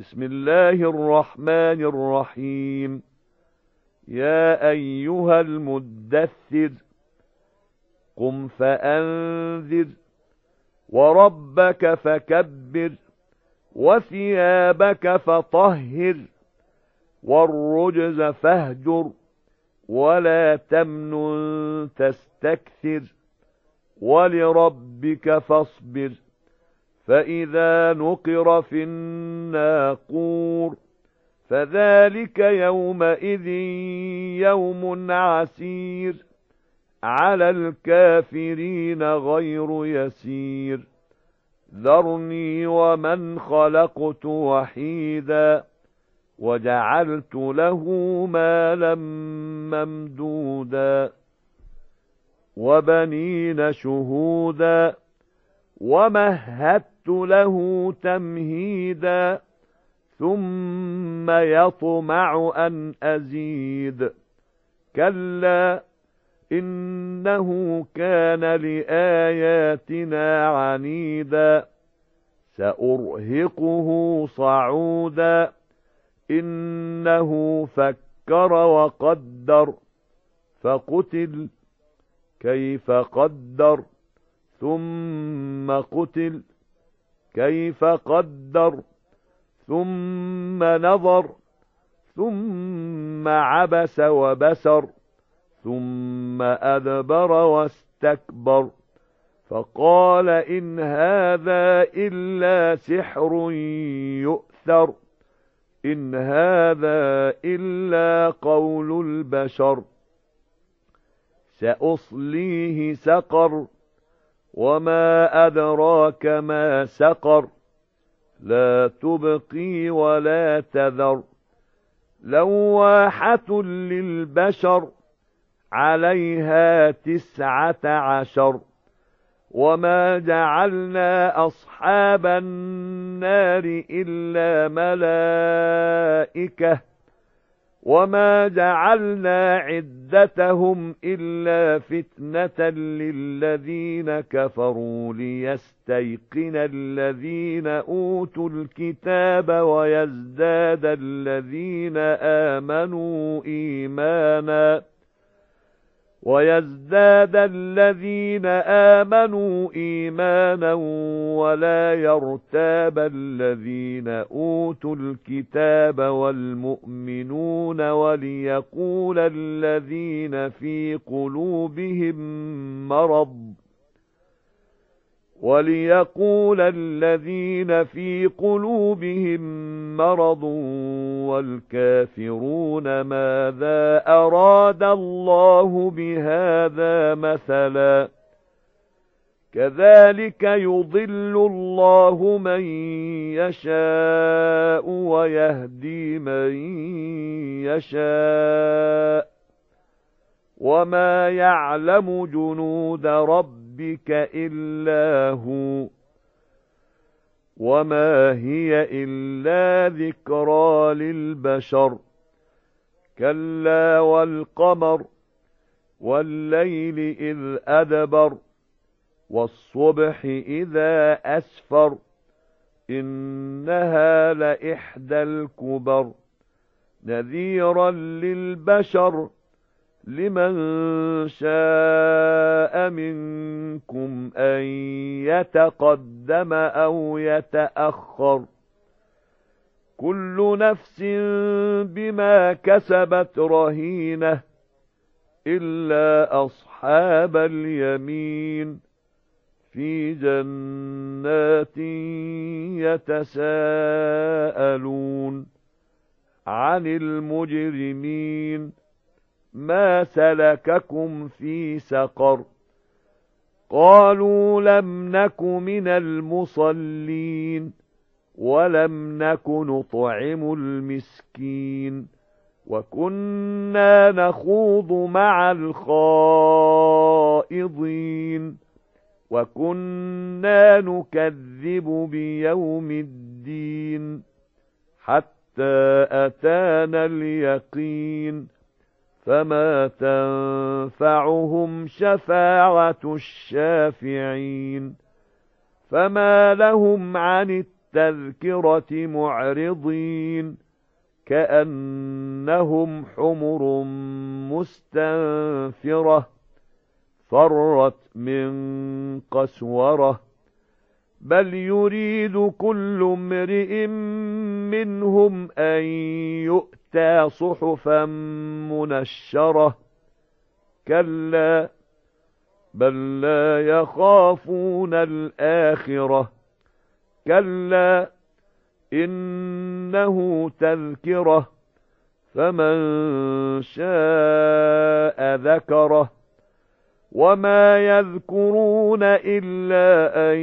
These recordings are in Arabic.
بسم الله الرحمن الرحيم يا أيها المدثر قم فأنذر وربك فكبر وثيابك فطهر والرجز فاهجر ولا تمن تستكثر ولربك فاصبر فإذا نقر في الناقور فذلك يومئذ يوم عسير على الكافرين غير يسير ذرني ومن خلقت وحيدا وجعلت له مالا ممدودا وبنين شهوداً ومهدت له تمهيدا ثم يطمع أن أزيد كلا إنه كان لآياتنا عنيدا سأرهقه صعودا إنه فكر وقدر فقتل كيف قدر ثم قتل كيف قدر ثم نظر ثم عبس وبسر ثم أذبر واستكبر فقال إن هذا إلا سحر يؤثر إن هذا إلا قول البشر سأصليه سقر وما أدراك ما سقر لا تبقي ولا تذر لواحة للبشر عليها تسعة عشر وما جعلنا أصحاب النار إلا ملائكة وَمَا جَعَلْنَا عِدَّتَهُمْ إِلَّا فِتْنَةً لِّلَّذِينَ كَفَرُوا لِيَسْتَيْقِنَ الَّذِينَ أُوتُوا الْكِتَابَ وَيَزْدَادَ الَّذِينَ آمَنُوا إِيمَانًا وَيَزْدَادَ الَّذِينَ آمَنُوا إِيمَانًا وَلَا يَرْتَابَ الَّذِينَ أُوتُوا الْكِتَابَ وَالْمُؤْمِنُونَ وَلِيَقُولَ الَّذِينَ فِي قُلُوبِهِم مَّرَضٌ وَلْيَقُولَ الَّذِينَ فِي قُلُوبِهِم مَّرَضٌ وَالْكَافِرُونَ مَاذَا أَرَادَ اللَّهُ بِهَذَا مَثَلًا كَذَلِكَ يُضِلُّ اللَّهُ مَن يَشَاءُ وَيَهْدِي مَن يَشَاءُ وَمَا يَعْلَمُ جُنُودَ رَبِّهِ ربك إلا هو وما هي إلا ذكرى للبشر كلا والقمر والليل إذ أدبر والصبح إذا أسفر إنها لإحدى الكبر نذيرا للبشر لمن شاء منكم منكم أن يتقدم أو يتأخر كل نفس بما كسبت رهينة إلا أصحاب اليمين في جنات يتساءلون عن المجرمين ما سلككم في سقر قالوا لم نك من المصلين ولم نك نطعم المسكين وكنا نخوض مع الخائضين وكنا نكذب بيوم الدين حتى أتانا اليقين فما تنفعهم شفاعة الشافعين فما لهم عن التذكرة معرضين كأنهم حمر مستنفرة فرت من قسورة بل يريد كل امرئ منهم أن يؤتى حتى صحفا منشرة كلا بل لا يخافون الآخرة كلا إنه تذكرة فمن شاء ذكره وما يذكرون إلا أن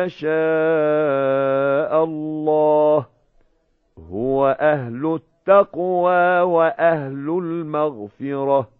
يشاء الله هو أهل التقوى التقوى وأهل المغفرة